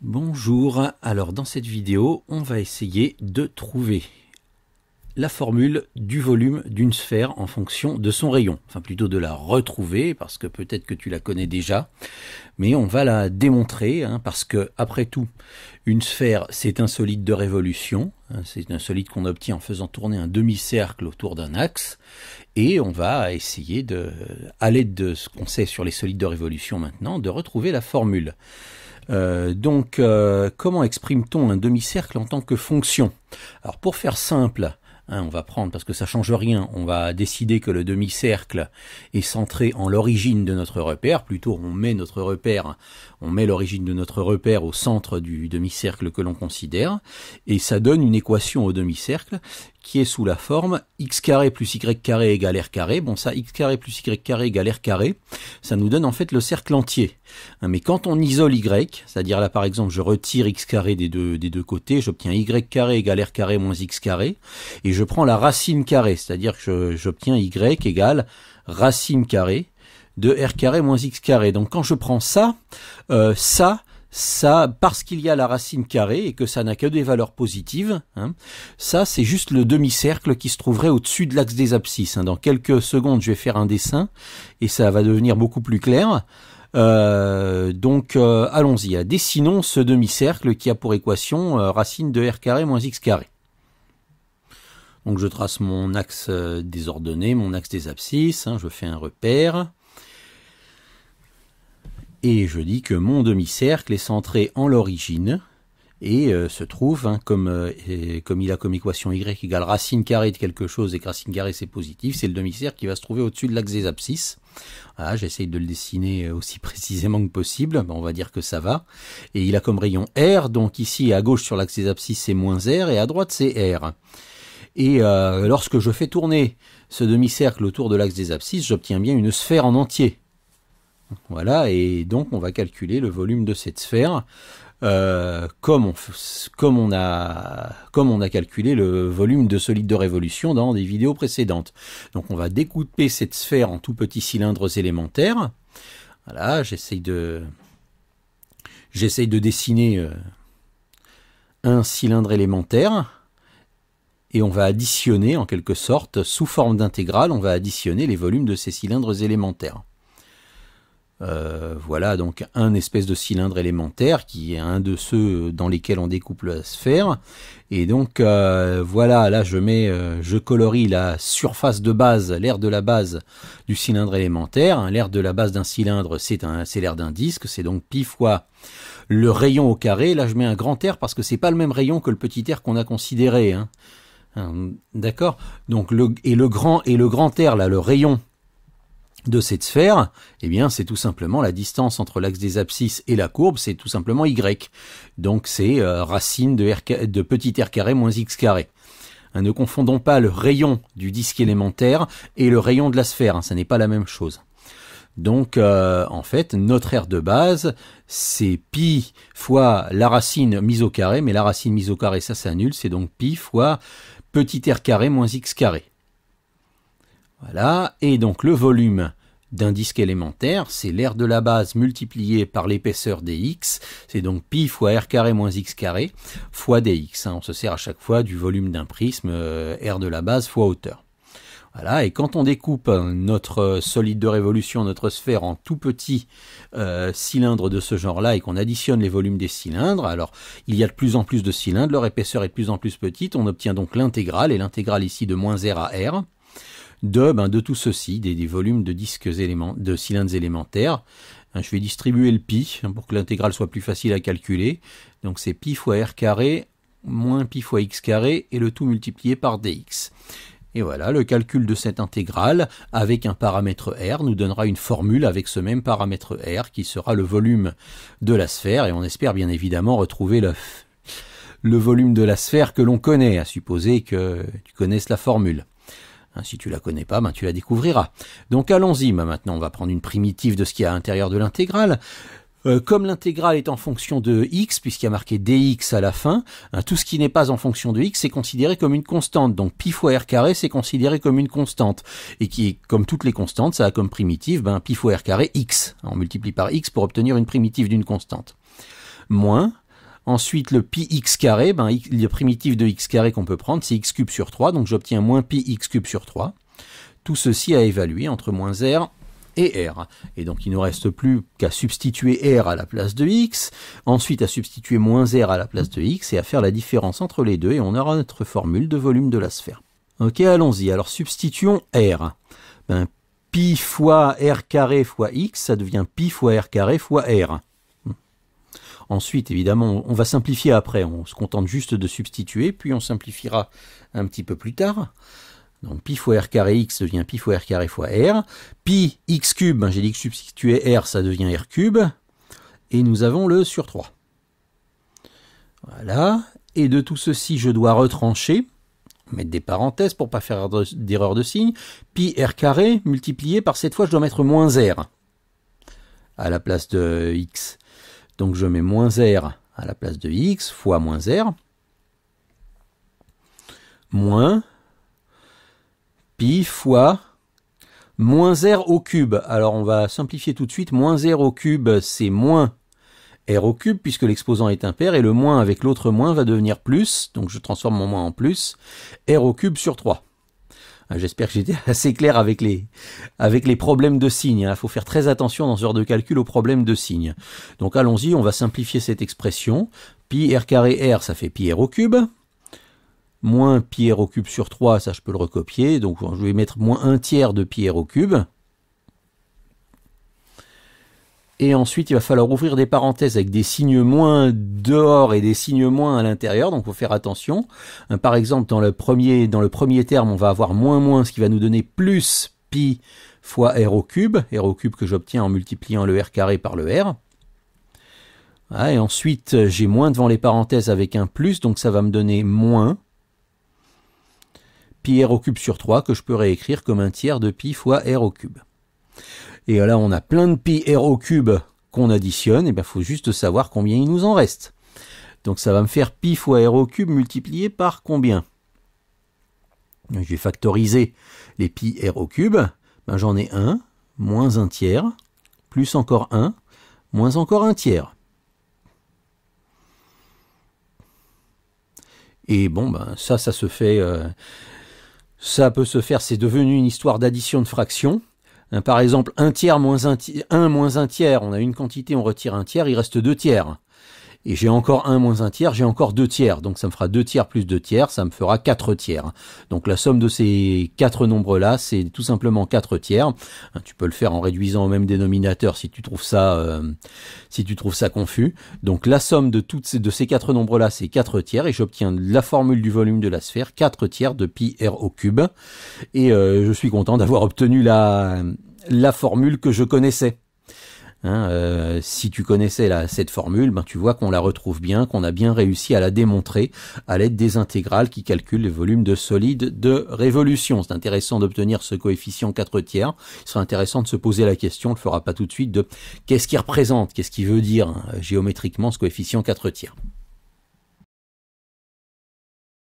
Bonjour, alors dans cette vidéo on va essayer de trouver la formule du volume d'une sphère en fonction de son rayon, enfin plutôt de la retrouver parce que peut-être que tu la connais déjà, mais on va la démontrer hein, parce que après tout une sphère c'est un solide de révolution, hein, c'est un solide qu'on obtient en faisant tourner un demi-cercle autour d'un axe et on va essayer de, à l'aide de ce qu'on sait sur les solides de révolution maintenant, de retrouver la formule. Euh, donc, euh, comment exprime-t-on un demi-cercle en tant que fonction Alors, pour faire simple, Hein, on va prendre, parce que ça change rien, on va décider que le demi-cercle est centré en l'origine de notre repère, plutôt on met notre repère, on met l'origine de notre repère au centre du demi-cercle que l'on considère, et ça donne une équation au demi-cercle qui est sous la forme x carré plus y carré égale r carré. Bon, ça, x carré plus y carré égale r carré, ça nous donne en fait le cercle entier. Hein, mais quand on isole y, c'est-à-dire là par exemple, je retire x carré des deux, côtés, j'obtiens y carré égale r carré moins x carré, et je je prends la racine carrée, c'est-à-dire que j'obtiens y égale racine carrée de r carré moins x carré. Donc quand je prends ça, euh, ça, ça, parce qu'il y a la racine carrée et que ça n'a que des valeurs positives, hein, ça c'est juste le demi-cercle qui se trouverait au-dessus de l'axe des abscisses. Hein. Dans quelques secondes, je vais faire un dessin et ça va devenir beaucoup plus clair. Euh, donc euh, allons-y, hein. dessinons ce demi-cercle qui a pour équation racine de r carré moins x carré. Donc je trace mon axe euh, des ordonnées, mon axe des abscisses, hein, je fais un repère. Et je dis que mon demi-cercle est centré en l'origine et euh, se trouve, hein, comme, euh, comme il a comme équation y égale racine carrée de quelque chose et que racine carrée c'est positif, c'est le demi-cercle qui va se trouver au-dessus de l'axe des abscisses. Ah, j'essaye de le dessiner aussi précisément que possible, on va dire que ça va. Et il a comme rayon R, donc ici à gauche sur l'axe des abscisses c'est moins R et à droite c'est R. Et euh, lorsque je fais tourner ce demi-cercle autour de l'axe des abscisses, j'obtiens bien une sphère en entier. Voilà, et donc on va calculer le volume de cette sphère euh, comme, on, a, calculé le volume de solide de révolution dans des vidéos précédentes. Donc on va découper cette sphère en tout petits cylindres élémentaires. Voilà, j'essaye de dessiner euh, un cylindre élémentaire et on va additionner en quelque sorte, sous forme d'intégrale, on va additionner les volumes de ces cylindres élémentaires. Euh, voilà donc un espèce de cylindre élémentaire qui est un de ceux dans lesquels on découpe la sphère. Et donc euh, voilà, là je mets, euh, je colorie la surface de base, l'air de la base du cylindre élémentaire. Hein, l'air de la base d'un cylindre, c'est l'air d'un disque, c'est donc pi fois le rayon au carré. Là je mets un grand R parce que c'est pas le même rayon que le petit R qu'on a considéré. Hein. Hein, d'accord. Donc et le grand et le grand R là, le rayon de cette sphère, eh bien c'est tout simplement la distance entre l'axe des abscisses et la courbe, c'est tout simplement y. Donc c'est euh, racine de, r, de petit r carré moins x carré. Hein, ne confondons pas le rayon du disque élémentaire et le rayon de la sphère, hein, ça n'est pas la même chose. Donc euh, en fait, notre R de base, c'est pi fois la racine mise au carré, mais la racine mise au carré, ça s'annule, c'est donc pi fois petit r carré moins x carré. Voilà, et donc le volume d'un disque élémentaire, c'est l'air de la base multiplié par l'épaisseur dx, c'est donc pi fois r carré moins x carré fois dx. Hein. On se sert à chaque fois du volume d'un prisme, euh, r de la base fois hauteur et quand on découpe notre solide de révolution, notre sphère en tout petits euh, cylindres de ce genre-là et qu'on additionne les volumes des cylindres, alors il y a de plus en plus de cylindres, leur épaisseur est de plus en plus petite, on obtient donc l'intégrale, et l'intégrale ici de moins R à R, de, ben, tout ceci, des, volumes de disques de cylindres élémentaires. Hein, je vais distribuer le pi hein, pour que l'intégrale soit plus facile à calculer. Donc c'est pi fois r carré moins pi fois x carré et le tout multiplié par dx. Et voilà, le calcul de cette intégrale avec un paramètre R nous donnera une formule avec ce même paramètre R qui sera le volume de la sphère et on espère bien évidemment retrouver le, le volume de la sphère que l'on connaît, à supposer que tu connaisses la formule. Hein, si tu la connais pas, ben tu la découvriras. Donc allons-y, ben, maintenant on va prendre une primitive de ce qu'il y a à l'intérieur de l'intégrale. Euh, comme l'intégrale est en fonction de x, puisqu'il y a marqué dx à la fin, hein, tout ce qui n'est pas en fonction de x est considéré comme une constante. Donc pi fois r carré, c'est considéré comme une constante. Et qui est, comme toutes les constantes, ça a comme primitive ben, pi fois r carré x. On multiplie par x pour obtenir une primitive d'une constante. Moins Ensuite, le pi x carré, ben, le primitive de x carré qu'on peut prendre, c'est x cube sur 3, donc j'obtiens moins pi x cube sur 3. Tout ceci à évaluer entre moins r et donc il ne reste plus qu'à substituer R à la place de X, ensuite à substituer moins R à la place de X et à faire la différence entre les deux et on aura notre formule de volume de la sphère. Ok, allons-y. Alors substituons R. Ben, pi fois R carré fois X, ça devient pi fois R carré fois R. Ensuite, évidemment, on va simplifier après, on se contente juste de substituer, puis on simplifiera un petit peu plus tard. Donc pi fois r carré x devient pi fois r carré fois r. Pi x cube, j'ai dit que substituer r, ça devient r cube. Et nous avons le sur 3. Voilà. Et de tout ceci, je dois retrancher. Mettre des parenthèses pour pas faire d'erreur de signe. Pi r carré multiplié par cette fois, je dois mettre moins r à la place de x. Donc je mets moins r à la place de x fois moins r. Moins pi fois moins r au cube. Alors on va simplifier tout de suite. Moins r au cube, c'est moins r au cube puisque l'exposant est impair et le moins avec l'autre moins va devenir plus. Donc je transforme mon moins en plus. r au cube sur 3. Ah, j'espère que j'étais assez clair avec les, avec les problèmes de signes. Il hein. faut faire très attention dans ce genre de calcul aux problèmes de signes. Donc allons-y, on va simplifier cette expression. Pi r carré r, ça fait pi r au cube moins pi r au cube sur 3, ça je peux le recopier, donc je vais mettre moins 1 tiers de pi r au cube. Et ensuite, il va falloir ouvrir des parenthèses avec des signes moins dehors et des signes moins à l'intérieur, donc il faut faire attention. Euh, par exemple, dans le, premier, dans le premier terme, on va avoir moins moins, ce qui va nous donner plus pi fois r au cube, r au cube que j'obtiens en multipliant le r carré par le r. Ah, et ensuite, j'ai moins devant les parenthèses avec un plus, donc ça va me donner moins pi r au cube sur 3 que je peux réécrire comme un tiers de pi fois r au cube. Et là, on a plein de pi r au cube qu'on additionne, et eh bien faut juste savoir combien il nous en reste. Donc ça va me faire pi fois r au cube multiplié par combien Je vais factoriser les pi r au cube. Ben, j'en ai 1, moins un tiers, plus encore 1, moins encore un tiers. Et bon, ben ça, ça se fait... Euh, ça peut se faire, c'est devenu une histoire d'addition de fractions. Euh, par exemple, un tiers 1 moins un tiers, on a une quantité, on retire un tiers, il reste deux tiers et j'ai encore 1 moins 1 tiers, j'ai encore 2 tiers. Donc ça me fera 2 tiers plus 2 tiers, ça me fera 4 tiers. Donc la somme de ces 4 nombres-là, c'est tout simplement 4 tiers. Hein, tu peux le faire en réduisant au même dénominateur si tu trouves ça, euh, si tu trouves ça confus. Donc la somme de, toutes ces, de ces 4 nombres-là, c'est 4 tiers, et j'obtiens la formule du volume de la sphère, 4 tiers de pi r au cube. Et euh, je suis content d'avoir obtenu la formule que je connaissais. Hein, euh, si tu connaissais cette formule, ben tu vois qu'on la retrouve bien, qu'on a bien réussi à la démontrer à l'aide des intégrales qui calculent les volumes de solides de révolution. C'est intéressant d'obtenir ce coefficient 4 tiers. Il serait intéressant de se poser la question, on ne le fera pas tout de suite, de qu'est-ce qui représente, qu'est-ce qui veut dire hein, géométriquement ce coefficient 4 tiers.